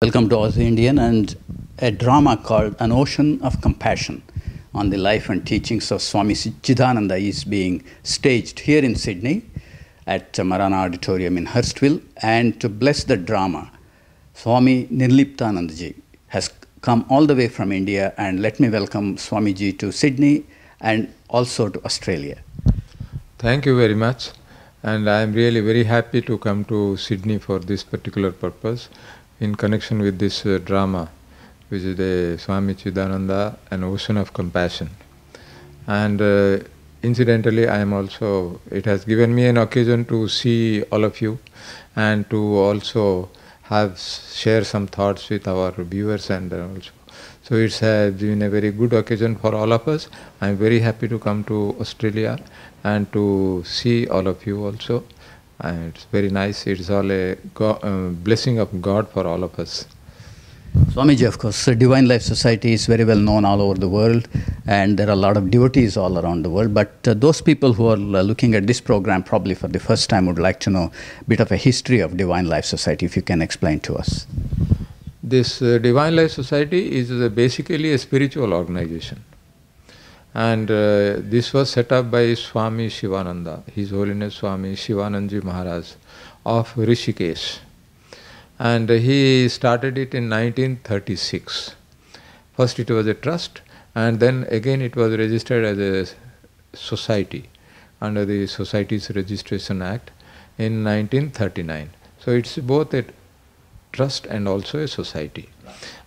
Welcome to Aussie Indian and a drama called An Ocean of Compassion on the life and teachings of Swami Chidananda is being staged here in Sydney at Marana Auditorium in Hurstville and to bless the drama, Swami Nirliptanandaji has come all the way from India and let me welcome Swamiji to Sydney and also to Australia. Thank you very much and I am really very happy to come to Sydney for this particular purpose in connection with this uh, drama, which is the Swami Chidananda, An Ocean of Compassion. And uh, incidentally, I am also, it has given me an occasion to see all of you and to also have share some thoughts with our viewers and uh, also. So it's uh, been a very good occasion for all of us. I'm very happy to come to Australia and to see all of you also and it's very nice. It's all a God, uh, blessing of God for all of us. Swamiji, of course, Divine Life Society is very well known all over the world, and there are a lot of devotees all around the world. But uh, those people who are uh, looking at this program probably for the first time would like to know a bit of a history of Divine Life Society, if you can explain to us. This uh, Divine Life Society is uh, basically a spiritual organization. And uh, this was set up by Swami Shivananda, His Holiness Swami Shivanandji Maharaj of Rishikesh. And he started it in 1936. First it was a trust and then again it was registered as a society under the Societies Registration Act in 1939. So it's both a trust and also a society.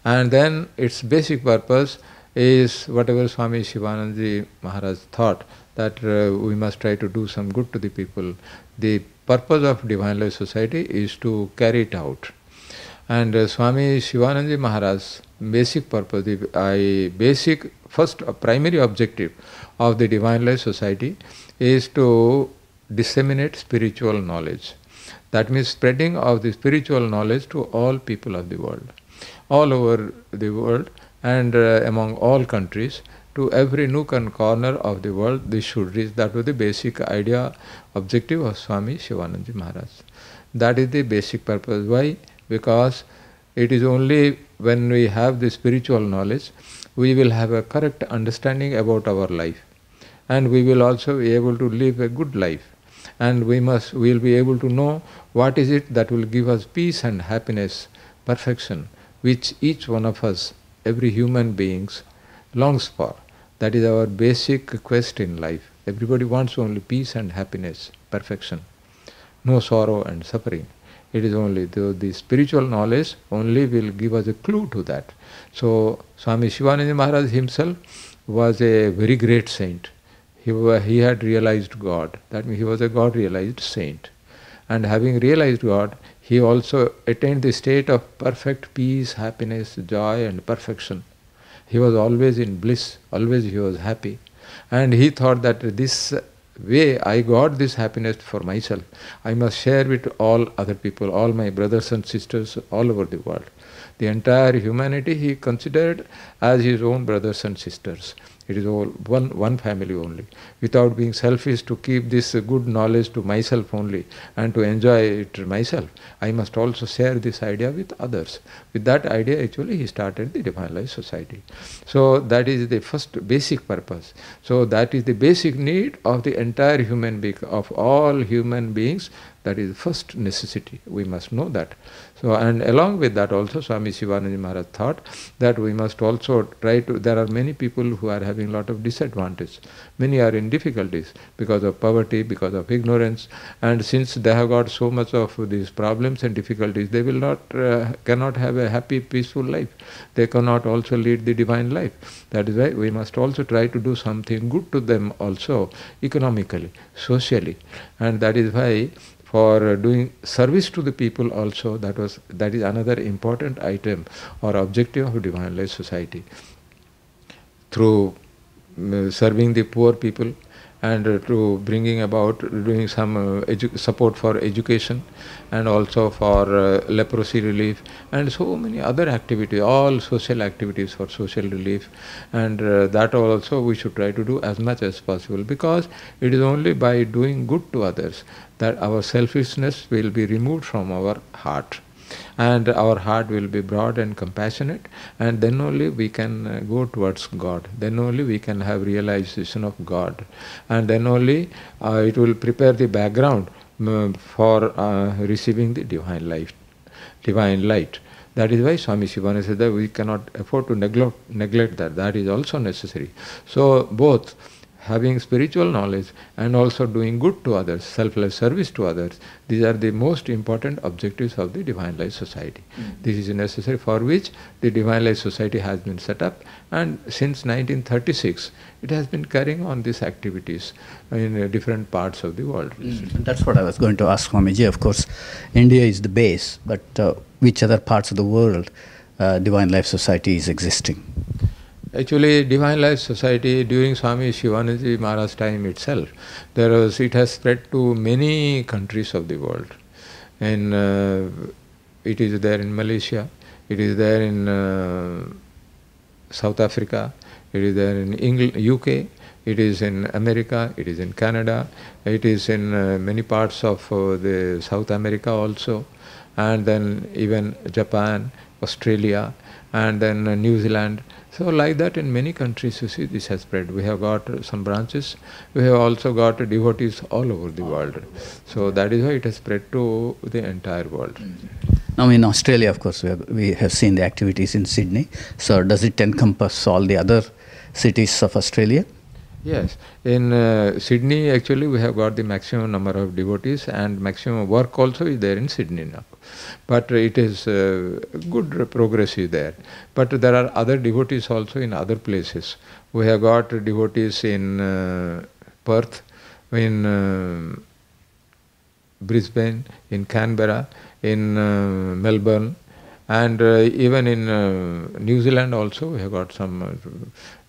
And then its basic purpose is whatever Swami Shivanandji Maharaj thought that uh, we must try to do some good to the people. The purpose of Divine Life Society is to carry it out. And uh, Swami Shivanandji Maharaj's basic purpose, the I, basic first uh, primary objective of the Divine Life Society is to disseminate spiritual knowledge. That means spreading of the spiritual knowledge to all people of the world, all over the world and uh, among all countries to every nook and corner of the world this should reach. That was the basic idea, objective of Swami Shivananda Maharaj. That is the basic purpose. Why? Because it is only when we have the spiritual knowledge we will have a correct understanding about our life and we will also be able to live a good life and we must we will be able to know what is it that will give us peace and happiness perfection which each one of us every human beings longs for. That is our basic quest in life. Everybody wants only peace and happiness, perfection, no sorrow and suffering. It is only the, the spiritual knowledge only will give us a clue to that. So Swami Shivananda Maharaj himself was a very great saint. He, he had realized God. That means he was a God realized saint. And having realized God, he also attained the state of perfect peace, happiness, joy, and perfection. He was always in bliss, always he was happy. And he thought that this way I got this happiness for myself, I must share it to all other people, all my brothers and sisters all over the world. The entire humanity he considered as his own brothers and sisters. It is all one, one family only. Without being selfish to keep this good knowledge to myself only and to enjoy it myself, I must also share this idea with others. With that idea, actually, he started the Divine Life Society. So that is the first basic purpose. So that is the basic need of the entire human being, of all human beings that is the first necessity. We must know that. So, and along with that also, Swami Shivananda Maharaj thought that we must also try to. There are many people who are having a lot of disadvantage. Many are in difficulties because of poverty, because of ignorance, and since they have got so much of these problems and difficulties, they will not uh, cannot have a happy, peaceful life. They cannot also lead the divine life. That is why we must also try to do something good to them also economically, socially, and that is why for doing service to the people also that was that is another important item or objective of divine life society through mm, serving the poor people and uh, to bringing about doing some uh, support for education and also for uh, leprosy relief and so many other activities, all social activities for social relief. And that also we should try to do as much as possible because it is only by doing good to others that our selfishness will be removed from our heart and our heart will be broad and compassionate and then only we can uh, go towards God. Then only we can have realization of God and then only uh, it will prepare the background um, for uh, receiving the divine life, divine light. That is why Swami Shivananda said that we cannot afford to neglect, neglect that. That is also necessary. So both having spiritual knowledge and also doing good to others, selfless service to others. These are the most important objectives of the Divine Life Society. Mm-hmm. This is necessary for which the Divine Life Society has been set up and since 1936 it has been carrying on these activities in uh, different parts of the world. Mm-hmm. That's what I was going to ask Swamiji. Of course, India is the base, but uh, which other parts of the world uh, Divine Life Society is existing? Actually, Divine Life Society during Swami Shivananda Maharaj's time itself, there was, it has spread to many countries of the world. And uh, it is there in Malaysia, it is there in uh, South Africa, it is there in England, UK, it is in America, it is in Canada, it is in uh, many parts of uh, the South America also, and then even Japan, Australia, and then uh, New Zealand. So like that in many countries you see this has spread. We have got some branches. We have also got devotees all over the world. So that is why it has spread to the entire world. Mm-hmm. Now in Australia, of course, we have, we have seen the activities in Sydney. So does it encompass all the other cities of Australia? Yes, in uh, Sydney actually we have got the maximum number of devotees and maximum work also is there in Sydney now. But it is uh, good progress is there. But there are other devotees also in other places. We have got devotees in uh, Perth, in uh, Brisbane, in Canberra, in uh, Melbourne, and uh, even in uh, New Zealand also, we have got some uh,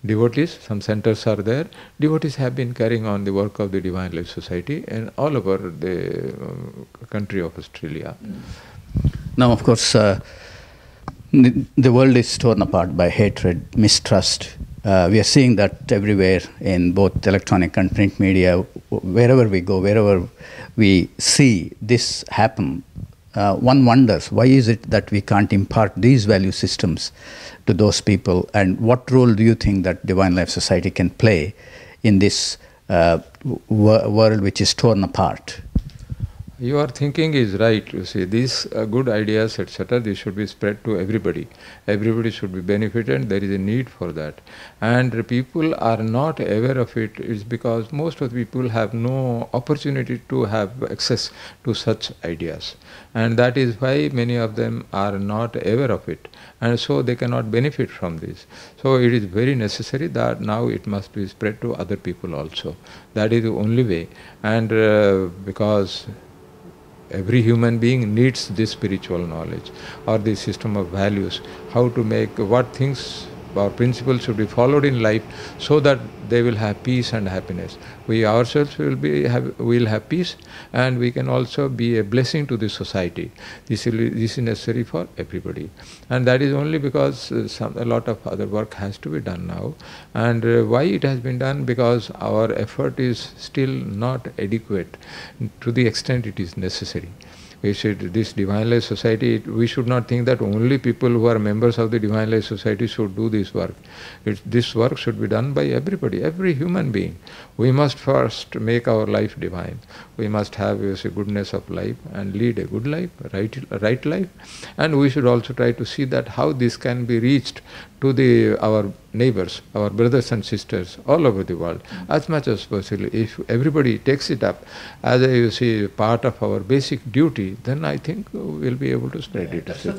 devotees, some centers are there. Devotees have been carrying on the work of the Divine Life Society and all over the country of Australia. Now, of course, uh, the world is torn apart by hatred, mistrust. Uh, we are seeing that everywhere in both electronic and print media. Wherever we go, wherever we see this happen, uh, one wonders why is it that we can't impart these value systems to those people and what role do you think that divine life society can play in this uh, world which is torn apart your thinking is right, you see. These uh, good ideas, etc., They should be spread to everybody. Everybody should be benefited, there is a need for that. And people are not aware of it, it's because most of the people have no opportunity to have access to such ideas. And that is why many of them are not aware of it. And so they cannot benefit from this. So it is very necessary that now it must be spread to other people also. That is the only way. And uh, because every human being needs this spiritual knowledge or this system of values how to make what things our principles should be followed in life so that they will have peace and happiness. We ourselves will be have, will have peace and we can also be a blessing to the society. This, will, this is necessary for everybody. And that is only because uh, some, a lot of other work has to be done now. And uh, why it has been done? Because our effort is still not adequate to the extent it is necessary. He said this Divine Life Society, we should not think that only people who are members of the Divine Life Society should do this work. It, this work should be done by everybody, every human being. We must first make our life divine. We must have a say, goodness of life and lead a good life, right, right life. And we should also try to see that how this can be reached to the our neighbors, our brothers and sisters all over the world as much as possible. If everybody takes it up as a you see part of our basic duty, then I think we'll be able to spread it. So,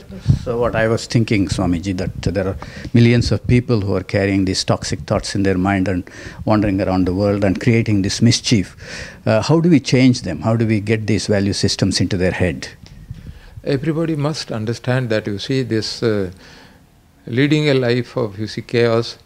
so what I was thinking, Swamiji, that there are millions of people who are carrying these toxic thoughts in their mind and wandering around the world and creating this mischief. Uh, how do we change them? How do we get these value systems into their head? Everybody must understand that you see this. Uh, leading a life of you see chaos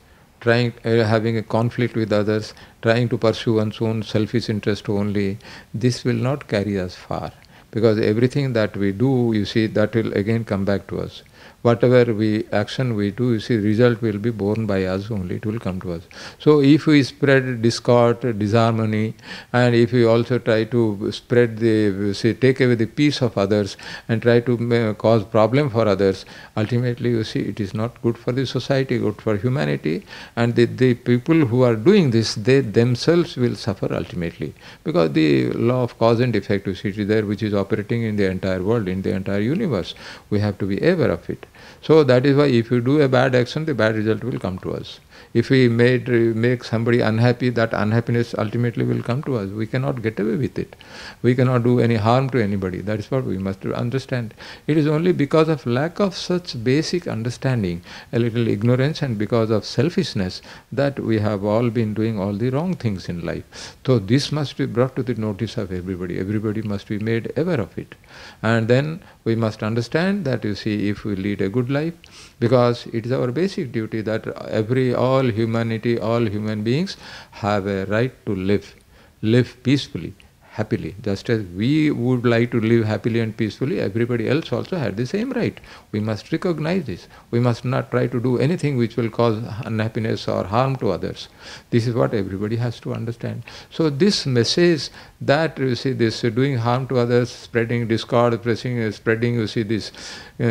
trying uh, having a conflict with others trying to pursue one's own selfish interest only this will not carry us far because everything that we do you see that will again come back to us whatever we action we do, you see, result will be borne by us only. It will come to us. So if we spread discord, disharmony, and if we also try to spread the say take away the peace of others and try to uh, cause problem for others, ultimately you see it is not good for the society, good for humanity, and the, the people who are doing this, they themselves will suffer ultimately because the law of cause and effect you see, there, which is operating in the entire world, in the entire universe. We have to be aware of it. So that is why if you do a bad action, the bad result will come to us if we made, make somebody unhappy, that unhappiness ultimately will come to us. We cannot get away with it. We cannot do any harm to anybody. That is what we must understand. It is only because of lack of such basic understanding, a little ignorance, and because of selfishness that we have all been doing all the wrong things in life. So this must be brought to the notice of everybody. Everybody must be made aware of it. And then we must understand that, you see, if we lead a good life, because it is our basic duty that every all humanity all human beings have a right to live live peacefully happily. Just as we would like to live happily and peacefully, everybody else also had the same right. We must recognize this. We must not try to do anything which will cause unhappiness or harm to others. This is what everybody has to understand. So this message that you see this doing harm to others, spreading discord, pressing, spreading you see this uh,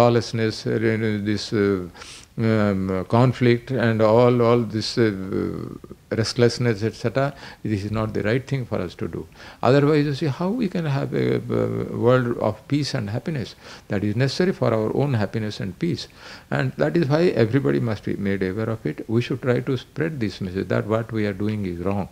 lawlessness, uh, this. Uh, um, conflict and all all this uh, restlessness etc this is not the right thing for us to do otherwise you see how we can have a, a, world of peace and happiness that is necessary for our own happiness and peace and that is why everybody must be made aware of it we should try to spread this message that what we are doing is wrong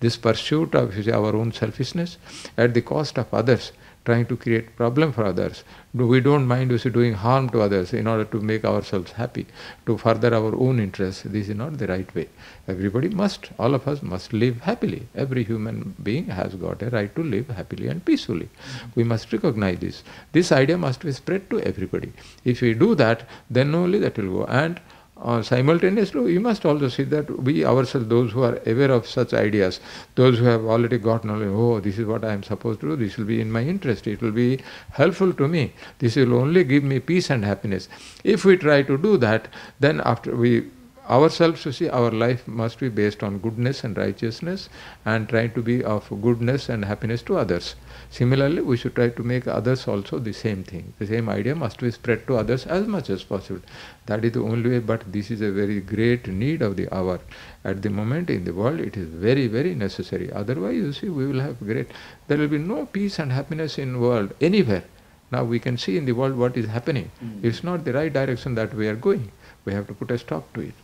this pursuit of see, our own selfishness at the cost of others trying to create problem for others. We don't mind you doing harm to others in order to make ourselves happy, to further our own interests. This is not the right way. Everybody must, all of us must live happily. Every human being has got a right to live happily and peacefully. Mm-hmm. We must recognize this. This idea must be spread to everybody. If we do that, then only that will go. And uh, simultaneously, we must also see that we ourselves, those who are aware of such ideas, those who have already got knowledge, oh, this is what I am supposed to do, this will be in my interest, it will be helpful to me, this will only give me peace and happiness. If we try to do that, then after we ourselves you see our life must be based on goodness and righteousness and trying to be of goodness and happiness to others. Similarly, we should try to make others also the same thing. The same idea must be spread to others as much as possible. That is the only way, but this is a very great need of the hour. At the moment in the world, it is very, very necessary. Otherwise, you see, we will have great, there will be no peace and happiness in the world anywhere. Now we can see in the world what is happening. Mm-hmm. It's not the right direction that we are going. We have to put a stop to it.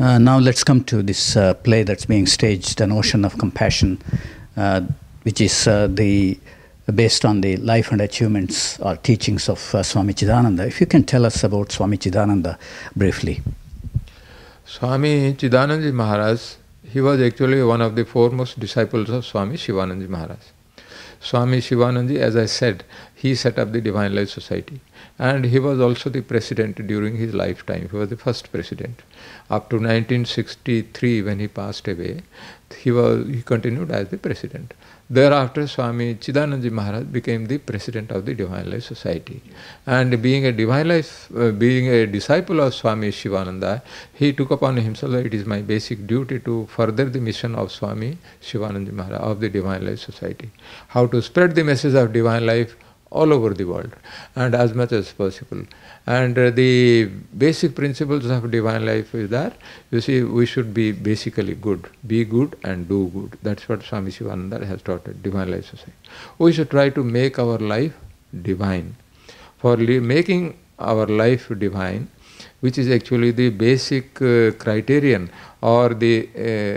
Uh, now let's come to this uh, play that's being staged, "An Ocean of Compassion, uh, which is uh, the based on the life and achievements or teachings of uh, Swami Chidananda. If you can tell us about Swami Chidananda briefly. Swami Chidananda Maharaj, he was actually one of the foremost disciples of Swami Shivananda Maharaj. Swami Shivananda, as I said, he set up the Divine Life Society and he was also the president during his lifetime. He was the first president. Up to 1963, when he passed away, he, was, he continued as the president. Thereafter, Swami Chidanandji Maharaj became the president of the Divine Life Society. And being a Divine Life, uh, being a disciple of Swami Shivananda, he took upon himself that it is my basic duty to further the mission of Swami Shivananda Maharaj of the Divine Life Society. How to spread the message of Divine Life all over the world and as much as possible. And uh, the basic principles of divine life is that, you see, we should be basically good. Be good and do good. That's what Swami Sivananda has taught at Divine Life Society. We should try to make our life divine. For li- making our life divine, which is actually the basic uh, criterion or the uh,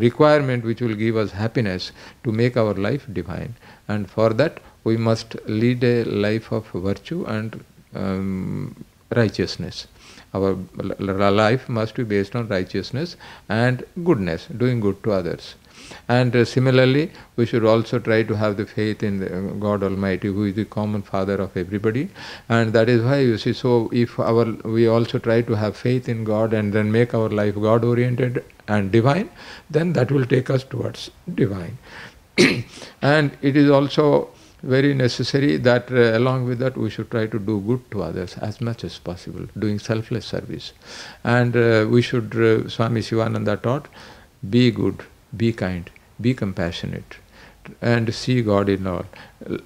requirement which will give us happiness to make our life divine. And for that, we must lead a life of virtue and um, righteousness. Our life must be based on righteousness and goodness, doing good to others. And uh, similarly, we should also try to have the faith in the, uh, God Almighty, who is the common Father of everybody. And that is why you see. So, if our we also try to have faith in God and then make our life God-oriented and divine, then that will take us towards divine. and it is also very necessary that uh, along with that we should try to do good to others as much as possible, doing selfless service. And uh, we should, uh, Swami Shivananda taught, be good, be kind, be compassionate, and see God in all,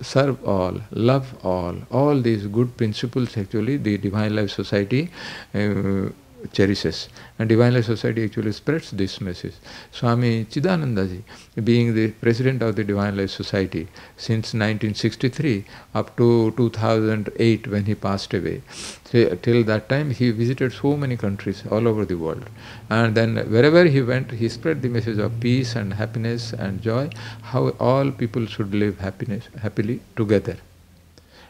serve all, love all. All these good principles actually the Divine Life Society uh, cherishes. And Divine Life Society actually spreads this message. Swami Chidanandaji, being the president of the Divine Life Society since 1963 up to 2008 when he passed away, till that time he visited so many countries all over the world. And then wherever he went, he spread the message of peace and happiness and joy, how all people should live happiness, happily together.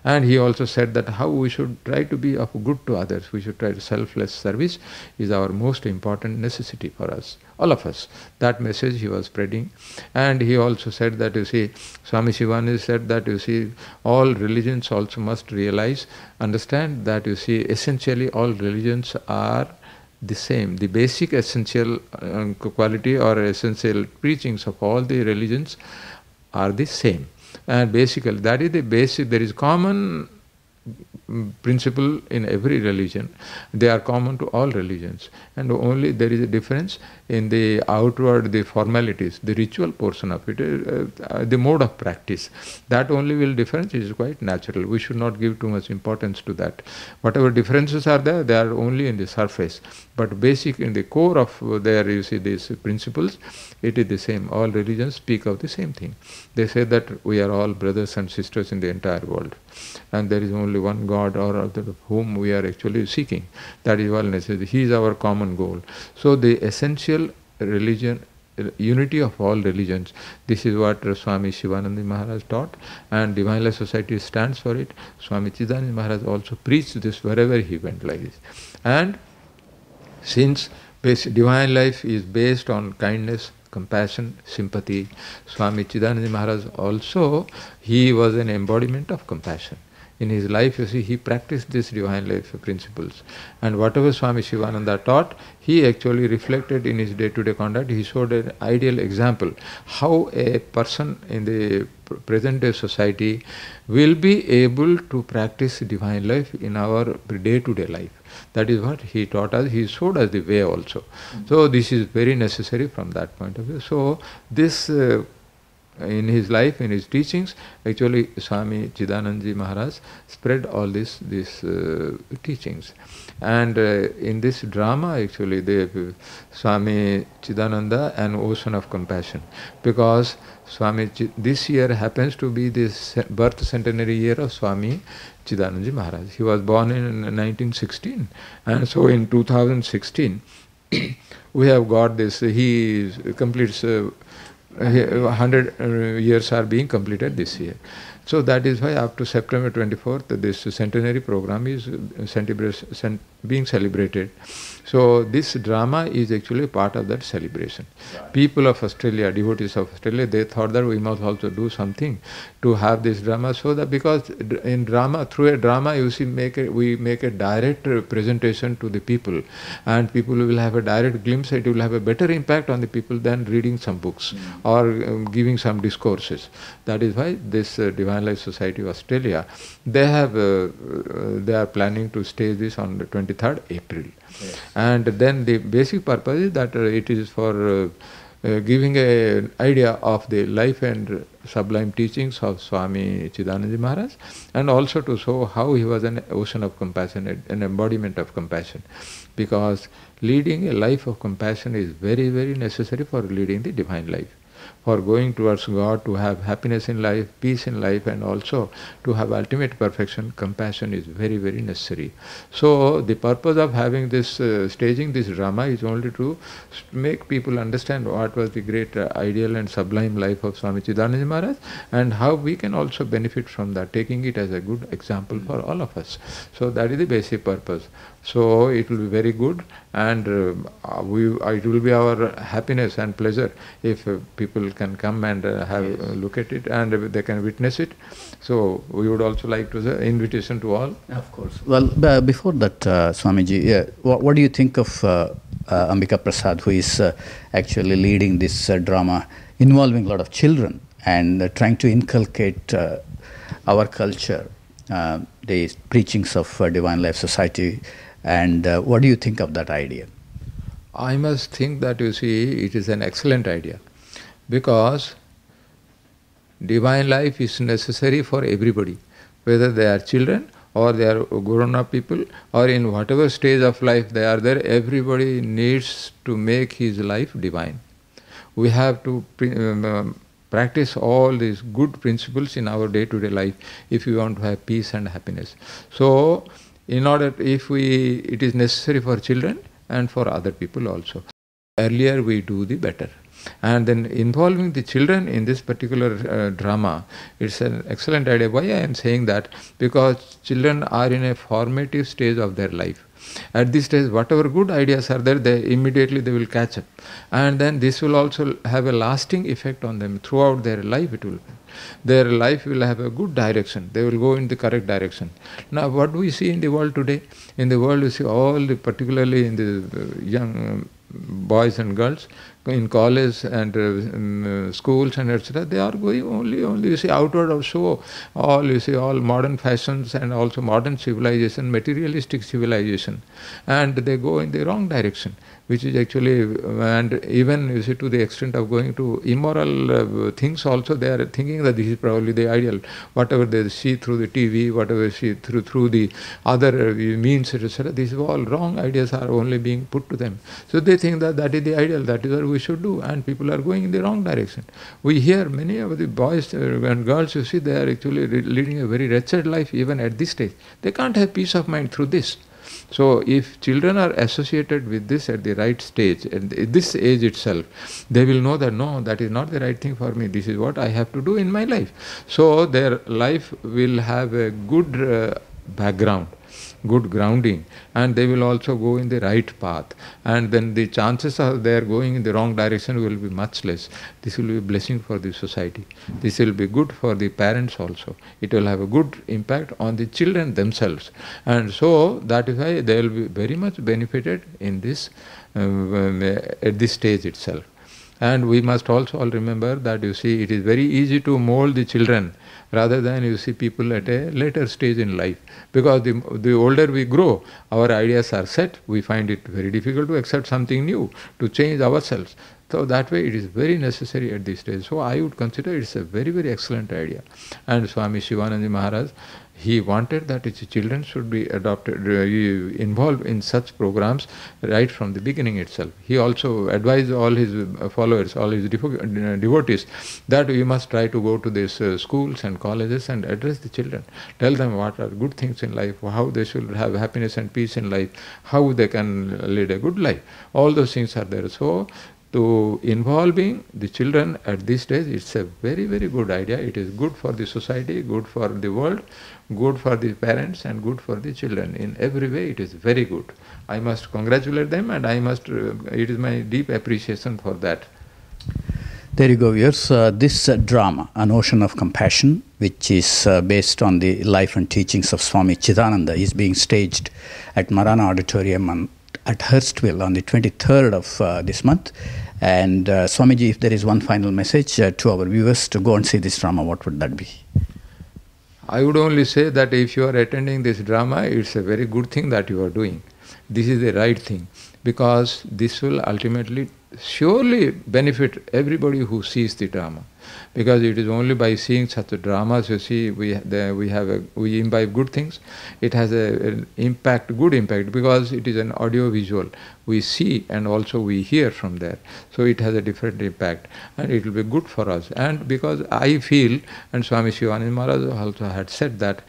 And he also said that how we should try to be of good to others. We should try to selfless service is our most important necessity for us, all of us. That message he was spreading. And he also said that you see, Swami Shivanand said that you see, all religions also must realize, understand that you see, essentially all religions are the same. The basic essential uh, quality or essential preachings of all the religions are the same. And basically, that is the basic, there is common principle in every religion. They are common to all religions. And only there is a difference in the outward, the formalities, the ritual portion of it, uh, uh the mode of practice. That only will difference is quite natural. We should not give too much importance to that. Whatever differences are there, they are only in the surface. But basic in the core of uh, there, you see these principles, it is the same. All religions speak of the same thing. They say that we are all brothers and sisters in the entire world. And there is only one God God or of whom we are actually seeking. That is necessary. He is our common goal. So the essential religion unity of all religions. This is what Swami Shivananda Maharaj taught, and Divine Life Society stands for it. Swami Chidanand Maharaj also preached this wherever he went, like this. And since Divine Life is based on kindness, compassion, sympathy, Swami Chidanand Maharaj also he was an embodiment of compassion in his life, you see, he practiced these divine life principles. And whatever Swami Shivananda taught, he actually reflected in his day-to-day conduct. He showed an ideal example how a person in the present-day society will be able to practice divine life in our day-to-day life. That is what he taught us. He showed us the way also. Mm-hmm. So this is very necessary from that point of view. So this. Uh, in his life, in his teachings, actually Swami Chidanandji Maharaj spread all this, these uh, teachings. And uh, in this drama, actually, they, Swami Chidananda and Ocean of Compassion, because Swami Ch- this year happens to be the birth centenary year of Swami Chidanandji Maharaj. He was born in 1916, and so in 2016. we have got this. He completes uh, 100 uh, uh, uh, years are being completed this year. So that is why up to September 24th, this centenary program is being celebrated. So this drama is actually part of that celebration. Right. People of Australia, devotees of Australia, they thought that we must also do something to have this drama, so that because in drama, through a drama, you see, make a, we make a direct presentation to the people, and people will have a direct glimpse. It will have a better impact on the people than reading some books mm. or um, giving some discourses. That is why this uh, Divine Life Society of Australia, they have uh, uh, they are planning to stage this on the 23rd April. And then the basic purpose is that uh, it is for uh, uh, giving an idea of the life and sublime teachings of Swami Chidananda Maharaj and also to show how he was an ocean of compassion, an embodiment of compassion. Because leading a life of compassion is very, very necessary for leading the divine life for going towards God to have happiness in life, peace in life, and also to have ultimate perfection, compassion is very, very necessary. So, the purpose of having this uh, staging, this drama, is only to make people understand what was the great uh, ideal and sublime life of Swami Chidananda Maharaj and how we can also benefit from that, taking it as a good example for all of us. So, that is the basic purpose. So it will be very good, and uh, we uh, it will be our happiness and pleasure if uh, people can come and uh, have yes. look at it and they can witness it. So we would also like to the invitation to all. Of course. Well, uh, before that, uh, Swamiji, yeah, what, what, do you think of Ambika Prasad, who is actually leading this drama involving a lot of children and trying to inculcate our culture, the preachings of Divine Life Society? And uh, what do you think of that idea? I must think that you see, it is an excellent idea because divine life is necessary for everybody, whether they are children or they are grown up people or in whatever stage of life they are there, everybody needs to make his life divine. We have to um, um, practice all these good principles in our day to day life if we want to have peace and happiness. So, in order if we it is necessary for children and for other people also earlier we do the better and then involving the children in this particular uh, drama it's an excellent idea why i am saying that because children are in a formative stage of their life at this stage, whatever good ideas are there, they immediately they will catch up, and then this will also have a lasting effect on them throughout their life. It will their life will have a good direction. They will go in the correct direction. Now, what we see in the world today, in the world, you see all the, particularly in the young boys and girls in college and uh, uh schools and etc. They are going only, only you see outward show all you see all modern fashions and also modern civilization, materialistic civilization, and they go in the wrong direction which is actually, and even you see to the extent of going to immoral uh, things also, they are thinking that this is probably the ideal. Whatever they see through the TV, whatever they see through through the other uh, means, etc. These are all wrong ideas are only being put to them. So they think that that is the ideal, that is what we should do, and people are going in the wrong direction. We hear many of the boys uh, and girls, you see, they are actually leading a very wretched life even at this stage. They can't have peace of mind through this. So, if children are associated with this at the right stage, at this age itself, they will know that no, that is not the right thing for me, this is what I have to do in my life. So, their life will have a good uh, background good grounding and they will also go in the right path and then the chances are they are going in the wrong direction will be much less this will be a blessing for the society this will be good for the parents also it will have a good impact on the children themselves and so that is why they will be very much benefited in this um, at this stage itself and we must also all remember that you see it is very easy to mold the children rather than you see people at a later stage in life. Because the, the older we grow, our ideas are set, we find it very difficult to accept something new, to change ourselves. So that way it is very necessary at this stage. So I would consider it's a very, very excellent idea. And Swami Shivananda Maharaj, he wanted that his children should be adopted, uh, involved in such programs right from the beginning itself. He also advised all his uh, followers, all his uh, devotees, that you must try to go to these schools and colleges and address the children. Tell them what are good things in life, how they should have happiness and peace in life, how they can lead a good life. All those things are there. So to involving the children at this stage it's a very very good idea it is good for the society good for the world good for the parents and good for the children in every way it is very good i must congratulate them and i must uh, it is my deep appreciation for that there you go yes uh, this uh, drama an ocean of compassion which is uh, based on the life and teachings of swami chidananda is being staged at marana auditorium on at Hurstville on the 23rd of uh, this month. And uh, Swamiji, if there is one final message uh, to our viewers to go and see this drama, what would that be? I would only say that if you are attending this drama, it's a very good thing that you are doing. This is the right thing because this will ultimately surely benefit everybody who sees the drama. Because it is only by seeing such dramas you see we the, we have a, we imbibe good things. It has a, an impact, good impact, because it is an audio visual. We see and also we hear from there, so it has a different impact, and it will be good for us. And because I feel, and Swami Shivananda Maharaj also had said that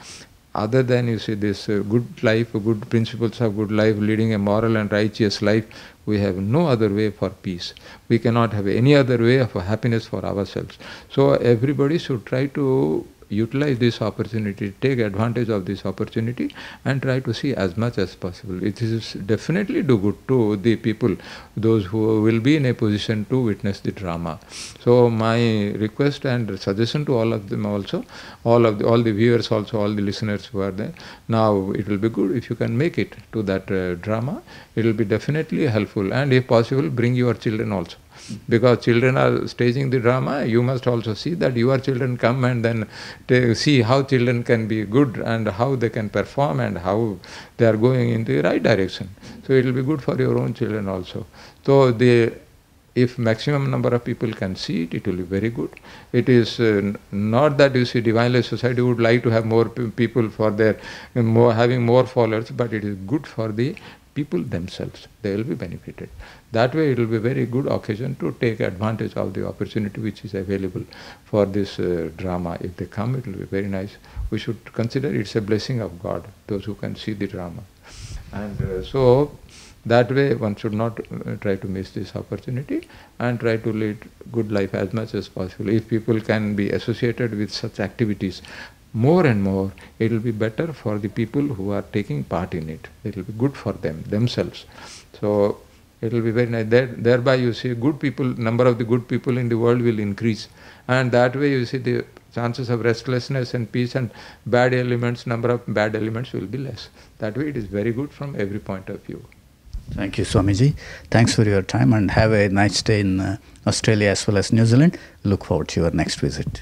other than you see this uh, good life, good principles of good life, leading a moral and righteous life, we have no other way for peace. We cannot have any other way of happiness for ourselves. So everybody should try to utilize this opportunity, take advantage of this opportunity, and try to see as much as possible. It is definitely do good to the people, those who will be in a position to witness the drama. So my request and suggestion to all of them also, all of the, all the viewers also, all the listeners who are there. Now it will be good if you can make it to that uh, drama. It will be definitely helpful, and if possible, bring your children also because children are staging the drama, you must also see that your children come and then see how children can be good and how they can perform and how they are going in the right direction. So it will be good for your own children also. So the if maximum number of people can see it, it will be very good. It is uh, not that you see divine society would like to have more people for their more having more followers, but it is good for the people themselves, they will be benefited. That way it will be very good occasion to take advantage of the opportunity which is available for this uh, drama. If they come, it will be very nice. We should consider it's a blessing of God, those who can see the drama. And uh, so that way one should not uh, try to miss this opportunity and try to lead good life as much as possible if people can be associated with such activities more and more it will be better for the people who are taking part in it it will be good for them themselves so it will be very nice there, thereby you see good people number of the good people in the world will increase and that way you see the chances of restlessness and peace and bad elements number of bad elements will be less that way it is very good from every point of view thank you swamiji thanks for your time and have a nice day in uh, australia as well as new zealand look forward to your next visit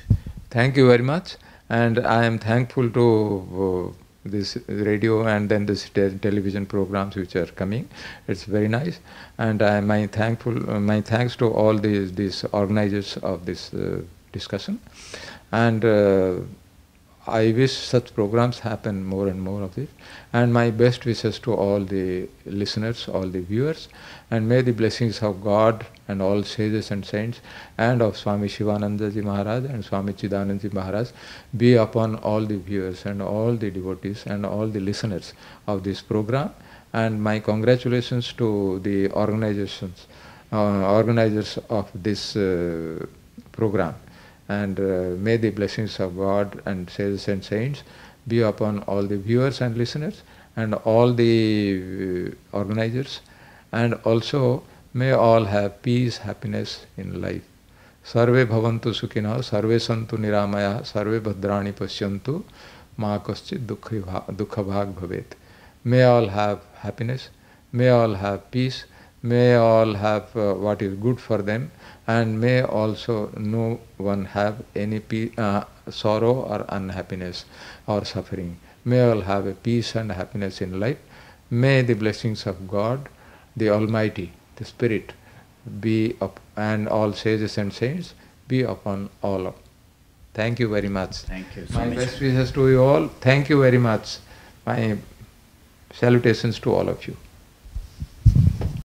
thank you very much and I am thankful to uh, this radio and then this te television programs which are coming. It's very nice, and I, my thankful uh, my thanks to all these these organizers of this uh, discussion, and uh, I wish such programs happen more and more of this. And my best wishes to all the listeners, all the viewers, and may the blessings of God and all sages and saints and of Swami Shivanandaji Maharaj and Swami Ji Maharaj be upon all the viewers and all the devotees and all the listeners of this program. And my congratulations to the organizations, uh, organizers of this uh, program and uh, may the blessings of God and saints and saints be upon all the viewers and listeners and all the uh, organizers and also may all have peace, happiness in life. Sarve bhavantu sukhina, sarve santu niramaya, sarve bhadrani pasyantu, maa kaschi dukha bhavet. May all have happiness, may all have peace, may all have uh, what is good for them and may also no one have any uh, sorrow or unhappiness or suffering. May all have a peace and happiness in life. May the blessings of God, the Almighty, the Spirit, be up and all sages and saints be upon all. of. Thank you very much. Thank you. My best wishes to you all. Thank you very much. My salutations to all of you.